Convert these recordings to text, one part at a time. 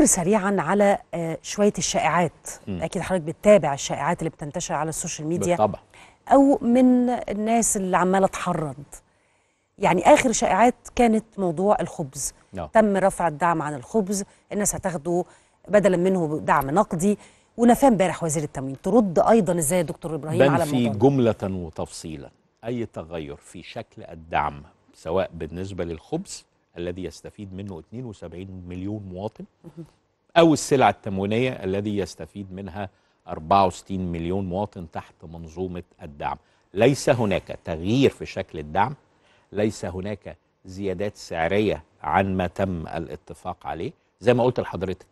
نمر سريعا على آه، شويه الشائعات م. اكيد حضرتك بتتابع الشائعات اللي بتنتشر على السوشيال ميديا بالطبع. او من الناس اللي عماله تحرض يعني اخر شائعات كانت موضوع الخبز no. نعم. تم رفع الدعم عن الخبز الناس هتاخده بدلا منه دعم نقدي ونفاه امبارح وزير التموين ترد ايضا ازاي يا دكتور ابراهيم على الموضوع في جمله وتفصيلا اي تغير في شكل الدعم سواء بالنسبه للخبز الذي يستفيد منه 72 مليون مواطن أو السلع التموينية الذي يستفيد منها 64 مليون مواطن تحت منظومة الدعم ليس هناك تغيير في شكل الدعم ليس هناك زيادات سعرية عن ما تم الاتفاق عليه زي ما قلت لحضرتك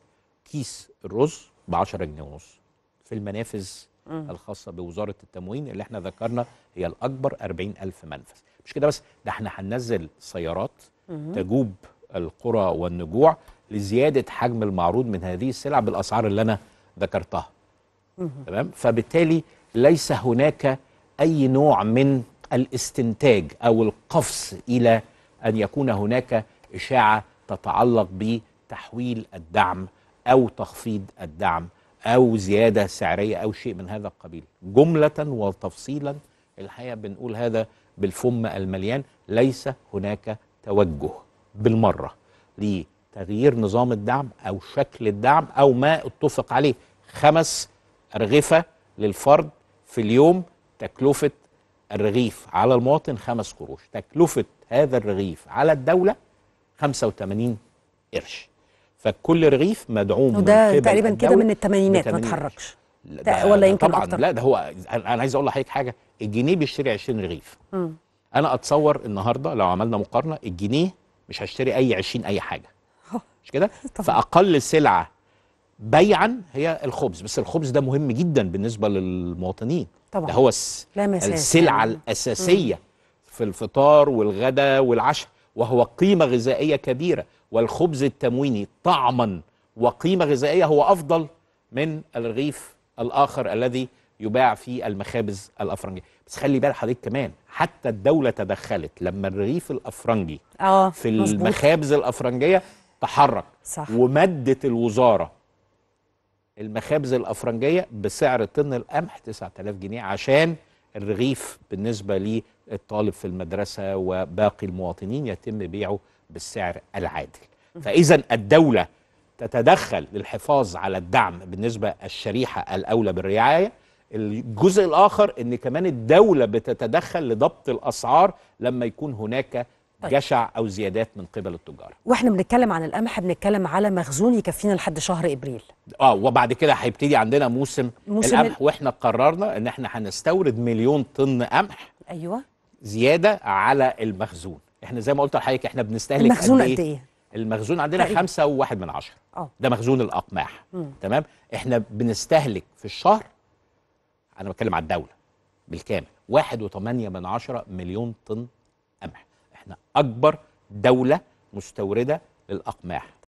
كيس الرز ب 10 جنيه ونص في المنافذ الخاصة بوزارة التموين اللي احنا ذكرنا هي الأكبر 40 ألف منفذ مش كده بس ده احنا هننزل سيارات تجوب القرى والنجوع لزياده حجم المعروض من هذه السلع بالاسعار اللي انا ذكرتها تمام فبالتالي ليس هناك اي نوع من الاستنتاج او القفز الى ان يكون هناك اشاعه تتعلق بتحويل الدعم او تخفيض الدعم او زياده سعريه او شيء من هذا القبيل جمله وتفصيلا الحقيقه بنقول هذا بالفم المليان ليس هناك توجه بالمره لتغيير نظام الدعم او شكل الدعم او ما اتفق عليه خمس ارغفه للفرد في اليوم تكلفه الرغيف على المواطن خمس قروش تكلفه هذا الرغيف على الدوله 85 قرش فكل رغيف مدعوم وده تقريبا كده من الثمانينات ما اتحركش ولا يمكن طبعا أكتر. لا ده هو انا عايز اقول لحضرتك حاجه الجنيه بيشتري 20 رغيف مم. انا اتصور النهارده لو عملنا مقارنه الجنيه مش هشتري اي 20 اي حاجه مش كده فاقل سلعه بيعا هي الخبز بس الخبز ده مهم جدا بالنسبه للمواطنين طبعا ده هو السلعه يعني. الاساسيه مم. في الفطار والغداء والعشاء وهو قيمه غذائيه كبيره والخبز التمويني طعما وقيمه غذائيه هو افضل من الرغيف الاخر الذي يباع في المخابز الافرنجيه بس خلي بال حضرتك كمان حتى الدوله تدخلت لما الرغيف الافرنجي آه في مزبوط. المخابز الافرنجيه تحرك صح. ومدت الوزاره المخابز الافرنجيه بسعر طن القمح 9000 جنيه عشان الرغيف بالنسبه للطالب في المدرسه وباقي المواطنين يتم بيعه بالسعر العادل فاذا الدوله تتدخل للحفاظ على الدعم بالنسبه الشريحه الاولى بالرعايه الجزء الاخر ان كمان الدوله بتتدخل لضبط الاسعار لما يكون هناك طيب. جشع او زيادات من قبل التجار واحنا بنتكلم عن القمح بنتكلم على مخزون يكفينا لحد شهر ابريل اه وبعد كده هيبتدي عندنا موسم, موسم القمح ال... واحنا قررنا ان احنا هنستورد مليون طن قمح ايوه زياده على المخزون احنا زي ما قلت لحضرتك احنا بنستهلك المخزون إيه؟ قد ايه المخزون عندنا طيب. خمسة وواحد من عشرة أوه. ده مخزون الأقماح مم. تمام إحنا بنستهلك في الشهر انا بتكلم على الدوله بالكامل 1.8 من عشرة مليون طن قمح احنا اكبر دوله مستورده للاقماح